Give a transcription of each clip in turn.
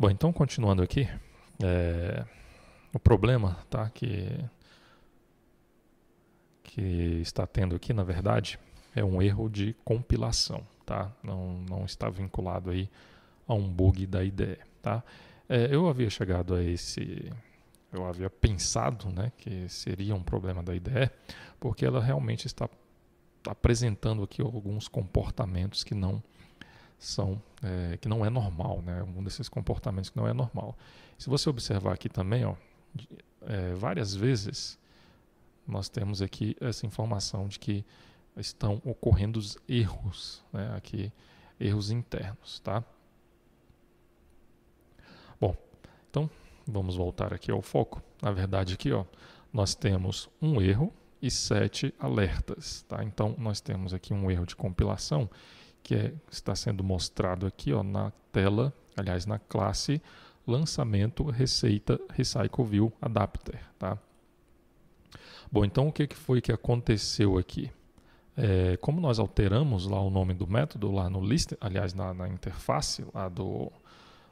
Bom, então continuando aqui, é, o problema tá, que, que está tendo aqui, na verdade, é um erro de compilação, tá? Não, não está vinculado aí a um bug da IDE, tá? É, eu havia chegado a esse, eu havia pensado, né, que seria um problema da IDE, porque ela realmente está apresentando aqui alguns comportamentos que não são é, que não é normal, né? É um desses comportamentos que não é normal. Se você observar aqui também, ó, é, várias vezes nós temos aqui essa informação de que estão ocorrendo os erros, né? Aqui erros internos, tá? Bom, então vamos voltar aqui ao foco. Na verdade, aqui, ó, nós temos um erro e sete alertas, tá? Então nós temos aqui um erro de compilação que é, está sendo mostrado aqui ó, na tela, aliás, na classe lançamento receita recycle view adapter, tá? Bom, então o que foi que aconteceu aqui? É, como nós alteramos lá o nome do método lá no list, aliás na, na interface lá do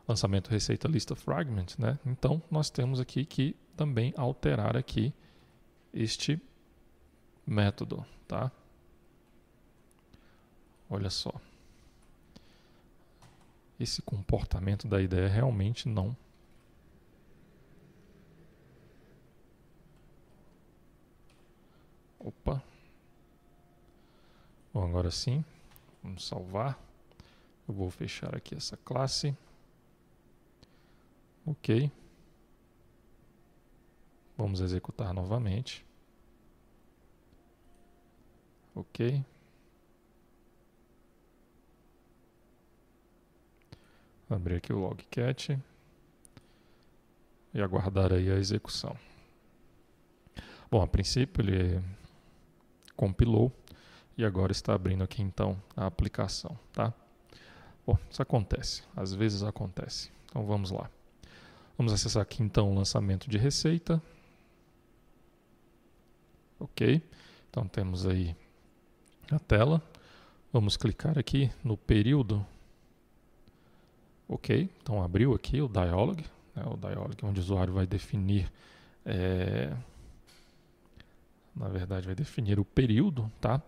lançamento receita lista fragment, né? Então nós temos aqui que também alterar aqui este método, tá? Olha só. Esse comportamento da ideia realmente não Opa. Bom, agora sim. Vamos salvar. Eu vou fechar aqui essa classe. OK. Vamos executar novamente. OK. abrir aqui o logcat e aguardar aí a execução. Bom, a princípio ele compilou e agora está abrindo aqui então a aplicação, tá? Bom, isso acontece, às vezes acontece. Então vamos lá. Vamos acessar aqui então o lançamento de receita. OK? Então temos aí a tela. Vamos clicar aqui no período Ok, então abriu aqui o dialog, né, o dialog é onde o usuário vai definir, é, na verdade vai definir o período, tá?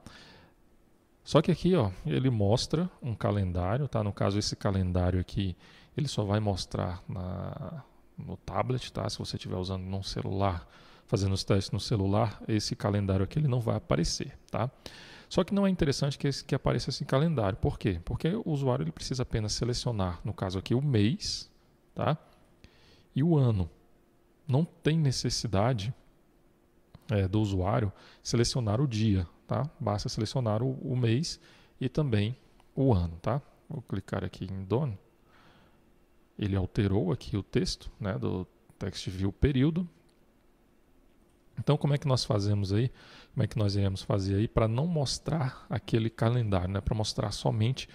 Só que aqui, ó, ele mostra um calendário, tá? No caso esse calendário aqui, ele só vai mostrar na, no tablet, tá? Se você estiver usando num celular, fazendo os testes no celular, esse calendário aqui ele não vai aparecer, tá? Só que não é interessante que, esse, que apareça esse calendário. Por quê? Porque o usuário ele precisa apenas selecionar, no caso aqui, o mês tá? e o ano. Não tem necessidade é, do usuário selecionar o dia. Tá? Basta selecionar o, o mês e também o ano. Tá? Vou clicar aqui em Done. Ele alterou aqui o texto né, do text view período então, como é que nós fazemos aí? Como é que nós iremos fazer aí para não mostrar aquele calendário, né? Para mostrar somente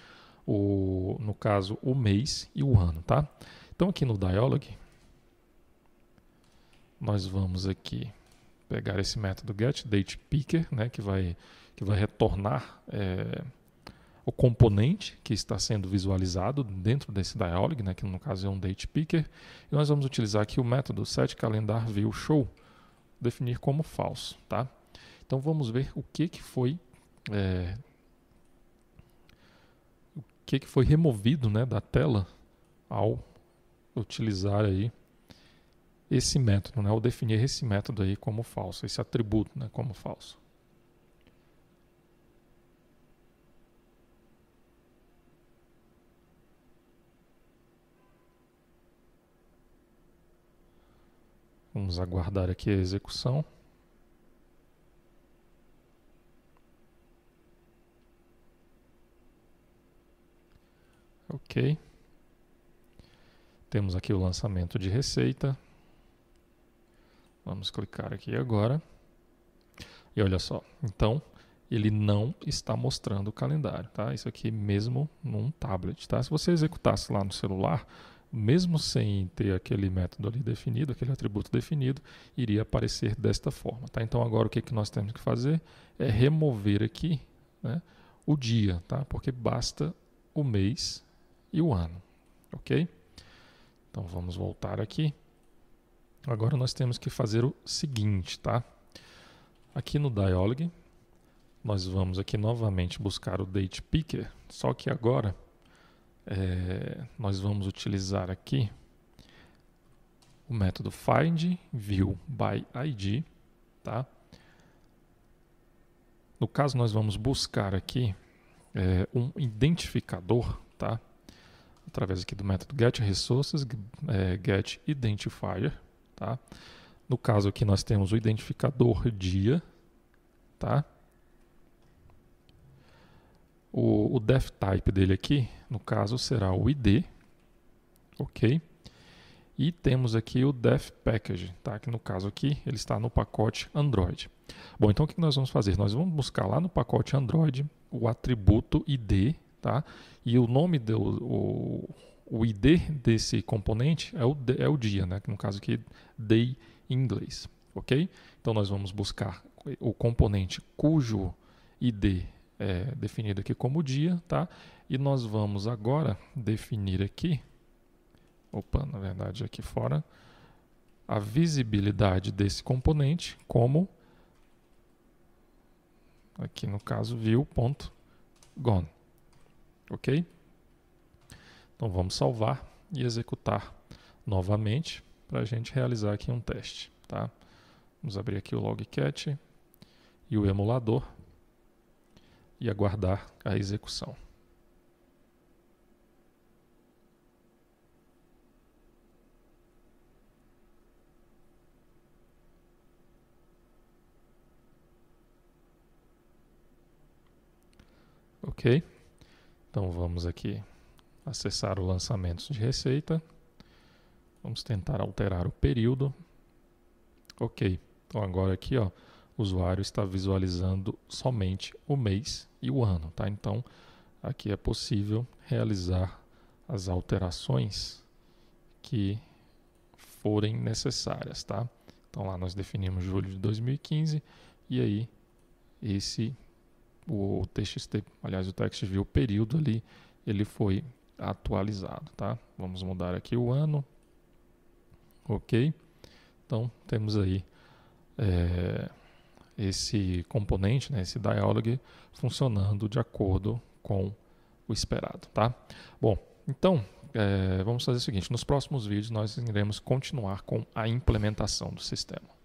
o, no caso, o mês e o ano, tá? Então, aqui no Dialog, nós vamos aqui pegar esse método getDatePicker, né? Que vai, que vai retornar é, o componente que está sendo visualizado dentro desse Dialog, né? Que no caso é um DatePicker. E nós vamos utilizar aqui o método setCalendarViewShow, Show definir como falso, tá? Então vamos ver o que, que foi é, o que, que foi removido né, da tela ao utilizar aí esse método, né, ao definir esse método aí como falso, esse atributo né, como falso. Vamos aguardar aqui a execução. Ok. Temos aqui o lançamento de receita. Vamos clicar aqui agora. E olha só, então ele não está mostrando o calendário, tá? Isso aqui mesmo num tablet, tá? Se você executasse lá no celular, mesmo sem ter aquele método ali definido, aquele atributo definido, iria aparecer desta forma. Tá? Então agora o que, que nós temos que fazer é remover aqui né, o dia, tá? porque basta o mês e o ano. Ok? Então vamos voltar aqui. Agora nós temos que fazer o seguinte, tá? Aqui no Dialog, nós vamos aqui novamente buscar o Date Picker, só que agora é, nós vamos utilizar aqui o método find view by id, tá? No caso, nós vamos buscar aqui é, um identificador, tá? Através aqui do método getResources, é, getIdentifier, tá? No caso aqui, nós temos o identificador dia, tá? O, o def type dele aqui no caso será o ID, ok? E temos aqui o Def Package, tá? que no caso aqui ele está no pacote Android. Bom, então o que nós vamos fazer? Nós vamos buscar lá no pacote Android o atributo ID, tá? e o nome, do, o, o ID desse componente é o, é o dia, né? que no caso aqui Day em inglês. ok? Então nós vamos buscar o componente cujo ID é, definido aqui como dia, tá? E nós vamos agora definir aqui, opa, na verdade aqui fora, a visibilidade desse componente como, aqui no caso, view.gone, ok? Então vamos salvar e executar novamente para a gente realizar aqui um teste, tá? Vamos abrir aqui o logcat e o emulador e aguardar a execução. Ok? Então vamos aqui acessar o lançamento de receita. Vamos tentar alterar o período. Ok. Então agora aqui, ó, o usuário está visualizando somente o mês e o ano, tá? Então, aqui é possível realizar as alterações que forem necessárias, tá? Então lá nós definimos julho de 2015 e aí esse o TXT, aliás o viu o período ali, ele foi atualizado, tá? Vamos mudar aqui o ano, ok? Então temos aí é, esse componente, né, esse dialog, funcionando de acordo com o esperado. Tá? Bom, então é, vamos fazer o seguinte: nos próximos vídeos nós iremos continuar com a implementação do sistema.